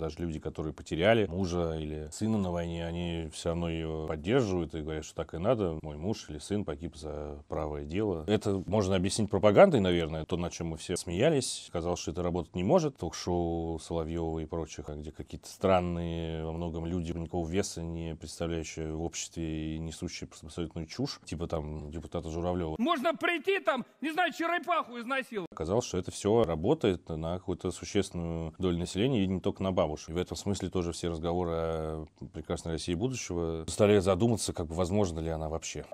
Даже люди, которые потеряли мужа или сына на войне, они все равно ее поддерживают и говорят, что так и надо. Мой муж или сын погиб за правое дело. Это можно объяснить пропагандой, наверное. То, на чем мы все смеялись, сказал, что это работать не может. Ток-шоу Соловьева и прочих, а где какие-то странные во многом люди люди никакого веса не представляющие в обществе и несущие абсолютную чушь, типа там депутата Журавлева. Можно прийти там, не знаю, черепаху изнасиловать. Оказалось, что это все работает на какую-то существенную долю населения и не только на бабушек. И в этом смысле тоже все разговоры о прекрасной России будущего стали задуматься, как бы возможно ли она вообще.